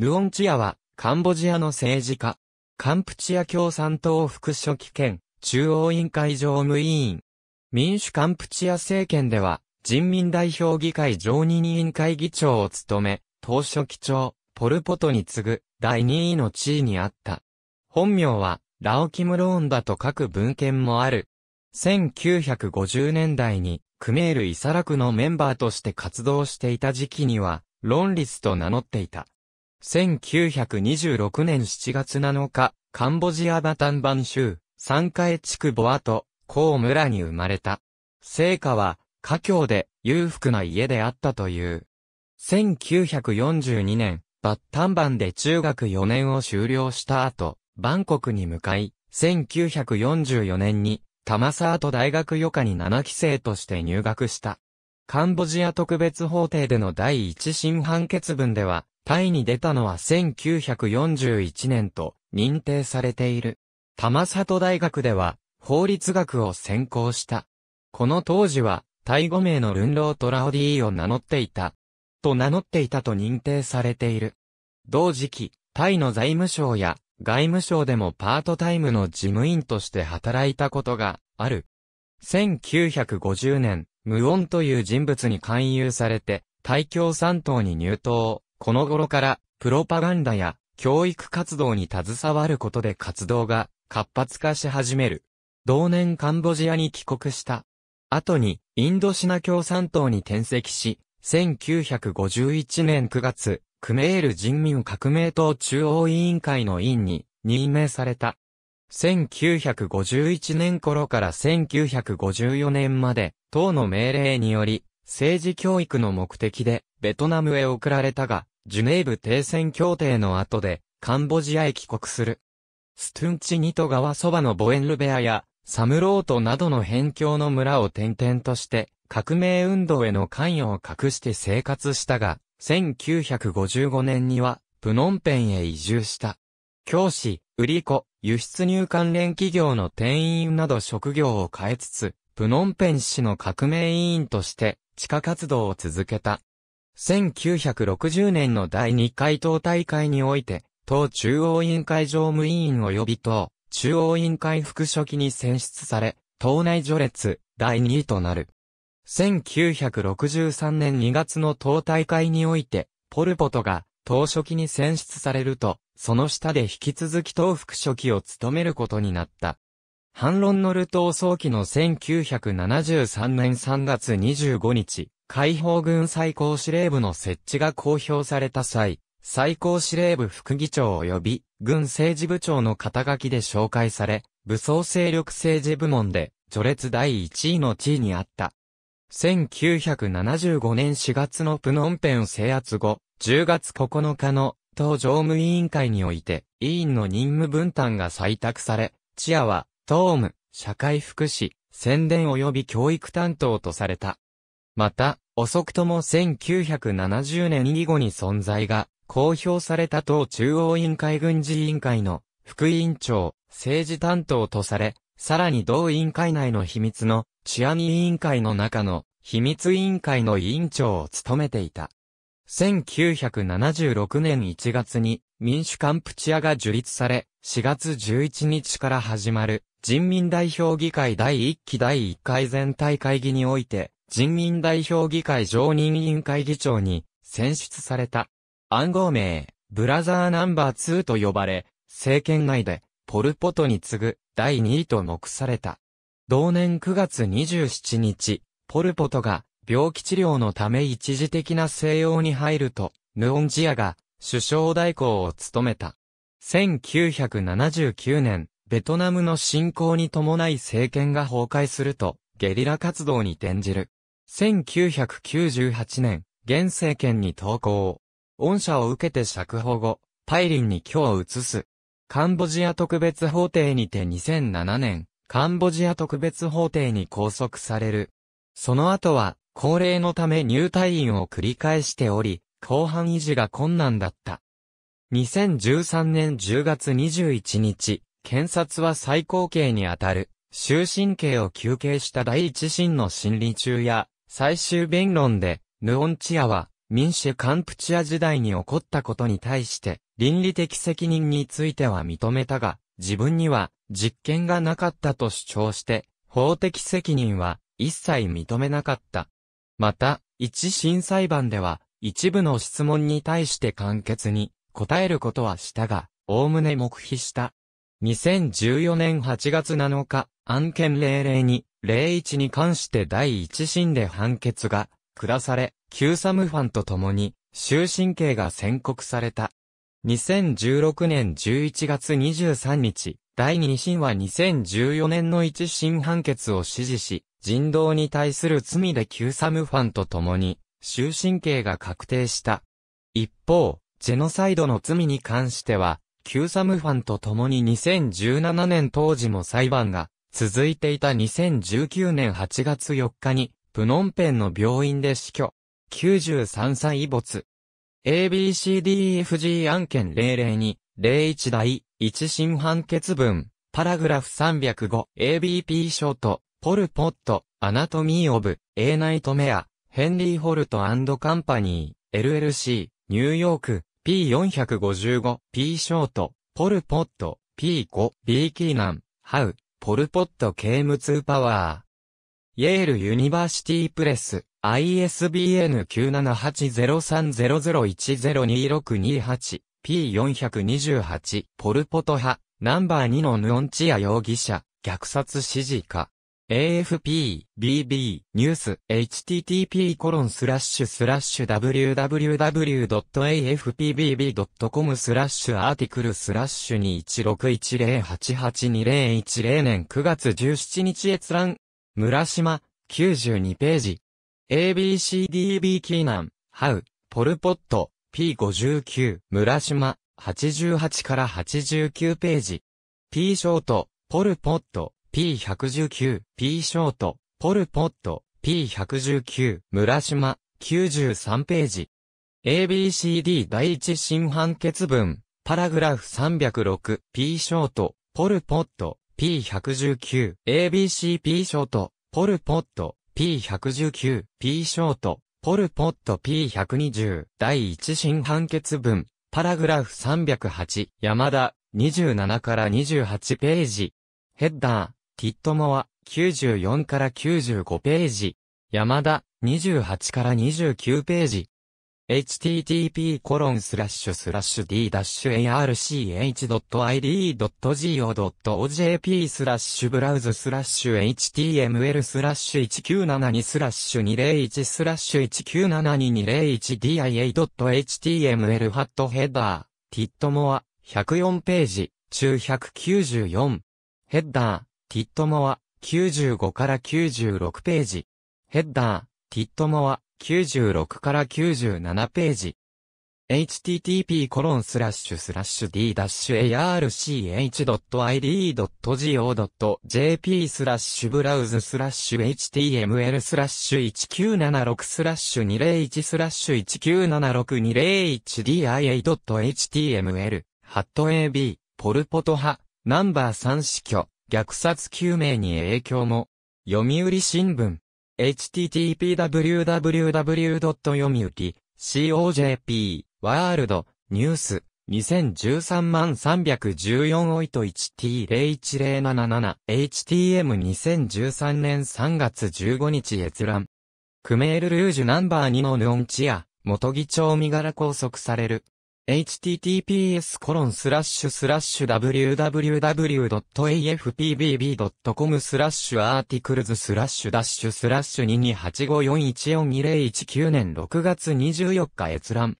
ヌオンチアは、カンボジアの政治家。カンプチア共産党副書記兼、中央委員会常務委員。民主カンプチア政権では、人民代表議会常任委員会議長を務め、当初記長、ポルポトに次ぐ、第2位の地位にあった。本名は、ラオキムローンだと書く文献もある。1950年代に、クメール・イサラクのメンバーとして活動していた時期には、ロンリスと名乗っていた。1926年7月7日、カンボジアバタンバン州、三階地区ボアト、コウ村に生まれた。聖火は、家境で裕福な家であったという。1942年、バッタンバンで中学4年を修了した後、バンコクに向かい、1944年に、タマサート大学余科に7期生として入学した。カンボジア特別法廷での第一審判決文では、タイに出たのは1941年と認定されている。玉里大学では法律学を専攻した。この当時はタイ語名のルンロートラオディーを名乗っていた。と名乗っていたと認定されている。同時期、タイの財務省や外務省でもパートタイムの事務員として働いたことがある。1950年、無音という人物に勧誘されて、タイ共産党に入党。この頃から、プロパガンダや教育活動に携わることで活動が活発化し始める。同年カンボジアに帰国した。後に、インドシナ共産党に転籍し、1951年9月、クメール人民革命党中央委員会の委員に任命された。1951年頃から1954年まで、党の命令により、政治教育の目的で、ベトナムへ送られたが、ジュネーブ停戦協定の後で、カンボジアへ帰国する。ストゥンチニト川そばのボエンルベアや、サムロートなどの辺境の村を転々として、革命運動への関与を隠して生活したが、1955年には、プノンペンへ移住した。教師、売り子、輸出入関連企業の店員など職業を変えつつ、プノンペン市の革命委員として、地下活動を続けた。1960年の第2回党大会において、党中央委員会常務委員及び党中央委員会副書記に選出され、党内序列第2位となる。1963年2月の党大会において、ポルポトが党書記に選出されると、その下で引き続き党副書記を務めることになった。反論のルト闘早期の1973年3月25日、解放軍最高司令部の設置が公表された際、最高司令部副議長及び軍政治部長の肩書きで紹介され、武装勢力政治部門で序列第1位の地位にあった。1975年4月のプノンペン制圧後、10月9日の党常務委員会において、委員の任務分担が採択され、チアは総務、社会福祉、宣伝及び教育担当とされた。また、遅くとも1970年以後に存在が公表された党中央委員会軍事委員会の副委員長、政治担当とされ、さらに同委員会内の秘密の治安委員会の中の秘密委員会の委員長を務めていた。1976年1月に民主カンプチアが樹立され、4月11日から始まる人民代表議会第1期第1回全体会議において、人民代表議会常任委員会議長に選出された。暗号名、ブラザーナンバー2と呼ばれ、政権内で、ポルポトに次ぐ、第2位と目された。同年9月27日、ポルポトが、病気治療のため一時的な西洋に入ると、ヌオンジアが、首相代行を務めた。1979年、ベトナムの侵攻に伴い政権が崩壊すると、ゲリラ活動に転じる。1998年、現政権に投降。恩赦を受けて釈放後、パイリンに居を移す。カンボジア特別法廷にて2007年、カンボジア特別法廷に拘束される。その後は、高齢のため入退院を繰り返しており、後半維持が困難だった。2013年10月21日、検察は最高刑にあたる、終身刑を求刑した第一審の審理中や、最終弁論で、ヌオンチアは、民主カンプチア時代に起こったことに対して、倫理的責任については認めたが、自分には実験がなかったと主張して、法的責任は一切認めなかった。また、一審裁判では、一部の質問に対して簡潔に答えることはしたが、概ね黙秘した。2014年8月7日、案件002、01に関して第一審で判決が下され、旧サムファンと共に終身刑が宣告された。2016年11月23日、第二審は2014年の一審判決を支持し、人道に対する罪で旧サムファンと共に終身刑が確定した。一方、ジェノサイドの罪に関しては、キューサムファンと共に2017年当時も裁判が続いていた2019年8月4日に、プノンペンの病院で死去。93歳没。ABCDEFG 案件002、01第1審判決文、パラグラフ 305ABP ショート、ポルポット、アナトミー・オブ、エーナイトメア、ヘンリー・ホルトカンパニー、LLC、ニューヨーク、P455、P ショート、ポルポット、P5、B キーナン、ハウ、ポルポット刑務2パワー。イェールユニバーシティプレス、ISBN 9780300102628、P428、ポルポト派、ナンバー2のヌオンチア容疑者、虐殺指示か。AFP、BB、ニュース、http コロンスラッシュスラッシュ www.afpbb.com スラッシュアーティクルスラッシュ21610882010年9月17日閲覧。村島、92ページ。ABCDB キーナン、ハウ、ポルポット、P59、村島、88から89ページ。P ショート、ポルポット。P119、P ショート、ポルポット、P119、村島、93ページ。ABCD 第一新判決文、パラグラフ306、P ショート、ポルポット、P119、ABCP ショート、ポルポット、P119、P ショート、ポルポット P120、第一新判決文、パラグラフ308、山田、27から28ページ。ヘッダー、ティットモア、94から95ページ。山田、28から29ページ。http://d-arch.id.go.jp スラッシュブラウズスラッシュ html スラッシュ1972スラッシュ201スラッシュ 1972-201dia.html ハットヘッダー、ティットモア、104ページ、中194。ヘッダー、ティットモア、95から96ページ。ヘッダー、ティットモア、96から97ページ。http://d-arch.id.go.jp コロンススララッッシシュュスラッシュブラウズスラッシュ html スラッシュ1976スラッシュ201スラッシュ 1976201dia.html ハット AB ポルポト派ナンバー3死去虐殺救命に影響も。読売新聞。h t t p w w w y o m u i c o j p ワールドニュース2013万314オイト 1T010777HTM2013 年3月15日閲覧。クメールルージュナンバー2のヌオンチア、元議長身柄拘束される。https://www.afpbb.com スラッシュアーティクルズスラッシュダッシュスラッシュ2285414019年6月24日閲覧。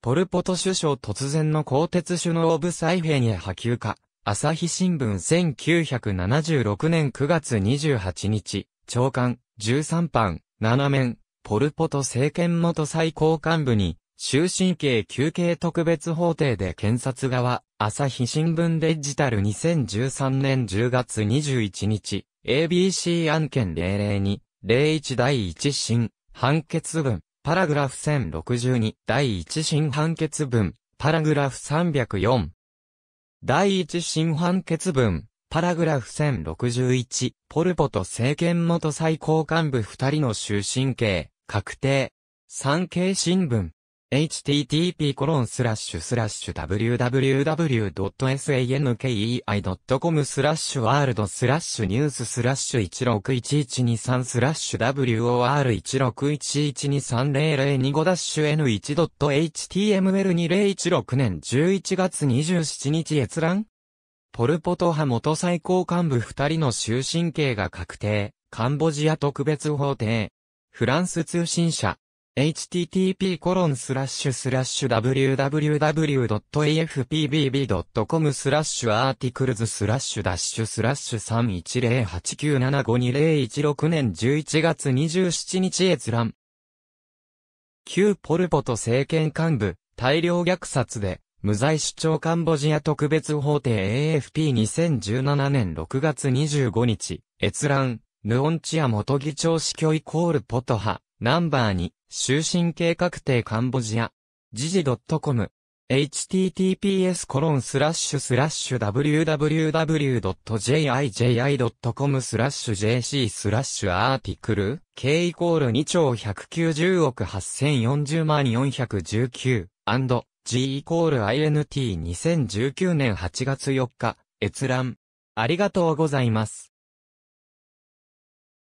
ポルポト首相突然の鋼鉄首脳部再編へ波及化。朝日新聞1976年9月28日、長官、13番、7面、ポルポト政権元最高幹部に、終身刑休刑特別法廷で検察側、朝日新聞デジタル2013年10月21日、ABC 案件002、01第1審、判決文、パラグラフ1062、第1審判決文、パラグラフ304。第1審判決文、パラグラフ1061、ポルポと政権元最高幹部2人の終身刑、確定。産経新聞、http://www.sankei.com スラッシュワールドスラッシュニューススラッシュ161123スラッシュ WOR161123002 ダッシュ N1.html2016 年11月27日閲覧ポルポト派元最高幹部二人の終身刑が確定、カンボジア特別法廷、フランス通信社 http://www.afpbb.com スラッシュアーティクルズスラッシュダッシュスラッシュ3108975016 2年11月27日閲覧。旧ポルポト政権幹部、大量虐殺で、無罪主張カンボジア特別法廷 AFP2017 年6月25日、閲覧、ヌオンチア元議長死去イコールポト派、ナンバー2。終身刑確定カンボジア。時事 .com。https コロンスラッシュスラッシュ www.jiji.com スラッシュ jc スラッシュアーティクル k イコール2兆190億8040万419 g イコール int2019 年8月4日閲覧ありがとうございます。